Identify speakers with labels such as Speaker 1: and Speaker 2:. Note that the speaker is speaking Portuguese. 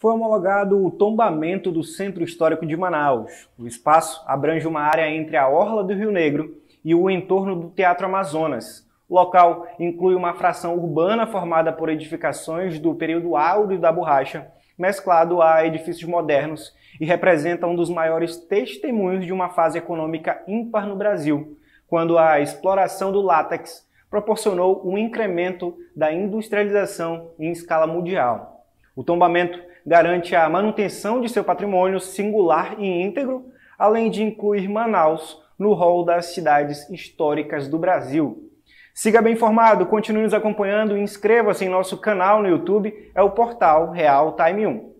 Speaker 1: foi homologado o tombamento do Centro Histórico de Manaus. O espaço abrange uma área entre a Orla do Rio Negro e o entorno do Teatro Amazonas. O local inclui uma fração urbana formada por edificações do período áureo da borracha, mesclado a edifícios modernos, e representa um dos maiores testemunhos de uma fase econômica ímpar no Brasil, quando a exploração do látex proporcionou um incremento da industrialização em escala mundial. O tombamento garante a manutenção de seu patrimônio singular e íntegro, além de incluir Manaus no rol das cidades históricas do Brasil. Siga bem informado, continue nos acompanhando e inscreva-se em nosso canal no YouTube, é o portal Real Time 1.